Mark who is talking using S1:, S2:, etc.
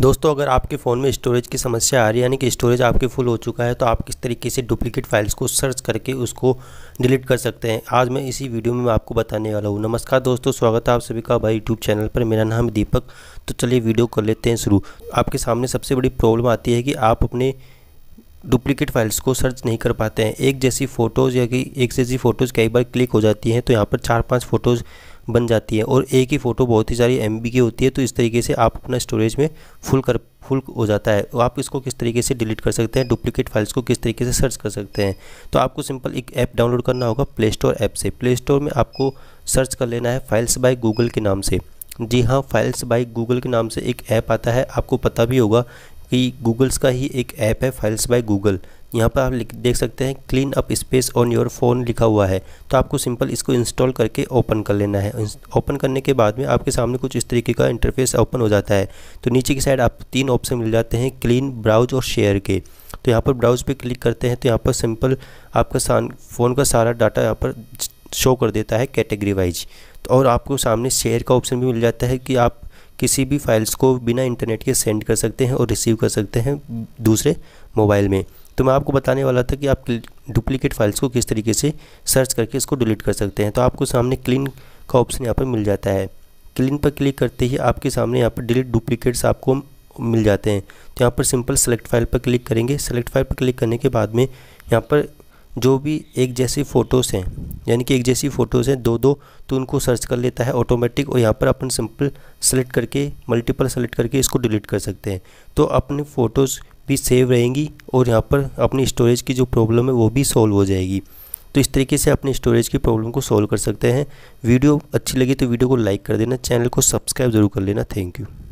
S1: दोस्तों अगर आपके फ़ोन में स्टोरेज की समस्या आ रही है यानी कि स्टोरेज आपके फुल हो चुका है तो आप किस तरीके से डुप्लीकेट फाइल्स को सर्च करके उसको डिलीट कर सकते हैं आज मैं इसी वीडियो में आपको बताने वाला हूँ नमस्कार दोस्तों स्वागत है आप सभी का भाई यूट्यूब चैनल पर मेरा नाम दीपक तो चलिए वीडियो कर लेते हैं शुरू आपके सामने सबसे बड़ी प्रॉब्लम आती है कि आप अपने डुप्लीकेट फाइल्स को सर्च नहीं कर पाते हैं एक जैसी फ़ोटोज़ या कि एक जैसी फ़ोटोज़ कई बार क्लिक हो जाती हैं तो यहाँ पर चार पाँच फ़ोटोज़ बन जाती है और एक ही फ़ोटो बहुत ही सारी एम की होती है तो इस तरीके से आप अपना स्टोरेज में फुल कर फुल हो जाता है तो आप इसको किस तरीके से डिलीट कर सकते हैं डुप्लीकेट फाइल्स को किस तरीके से सर्च कर सकते हैं तो आपको सिंपल एक ऐप डाउनलोड करना होगा प्ले स्टोर ऐप से प्ले स्टोर में आपको सर्च कर लेना है फाइल्स बाय गूगल के नाम से जी हाँ फाइल्स बाय गूगल के नाम से एक ऐप आता है आपको पता भी होगा कि गूगल्स का ही एक ऐप है फाइल्स बाय गूगल यहाँ पर आप देख सकते हैं clean up space on your phone लिखा हुआ है तो आपको सिंपल इसको इंस्टॉल करके ओपन कर लेना है ओपन करने के बाद में आपके सामने कुछ इस तरीके का इंटरफेस ओपन हो जाता है तो नीचे की साइड आपको तीन ऑप्शन मिल जाते हैं क्लीन ब्राउज और शेयर के तो यहाँ पर ब्राउज पर क्लिक करते हैं तो यहाँ पर सिंपल आपका फ़ोन का सारा डाटा यहाँ पर शो कर देता है कैटेगरी वाइज तो और आपको सामने शेयर का ऑप्शन भी मिल जाता है कि आप किसी भी फाइल्स को बिना इंटरनेट के सेंड कर सकते हैं और रिसीव कर सकते हैं दूसरे मोबाइल में तो मैं आपको बताने वाला था कि आप डुप्लीकेट फाइल्स को किस तरीके से सर्च करके इसको डिलीट कर सकते हैं तो आपको सामने क्लीन का ऑप्शन यहाँ पर मिल जाता है क्लीन पर क्लिक करते ही आपके सामने यहाँ पर डिलीट डुप्लीकेट्स आपको मिल जाते हैं तो यहाँ पर सिंपल सेलेक्ट फाइल पर क्लिक करेंगे सेलेक्ट फाइल पर क्लिक करने के बाद में यहाँ पर जो भी एक जैसी फ़ोटोज़ हैं यानी कि एक जैसी फ़ोटोज़ हैं दो दो तो उनको सर्च कर लेता है ऑटोमेटिक और यहाँ पर अपन सिंपल सेलेक्ट करके मल्टीपल सेलेक्ट करके इसको डिलीट कर सकते हैं तो अपने फ़ोटोज़ भी सेव रहेंगी और यहाँ पर अपनी स्टोरेज की जो प्रॉब्लम है वो भी सॉल्व हो जाएगी तो इस तरीके से अपनी स्टोरेज की प्रॉब्लम को सॉल्व कर सकते हैं वीडियो अच्छी लगी तो वीडियो को लाइक कर देना चैनल को सब्सक्राइब जरूर कर लेना थैंक यू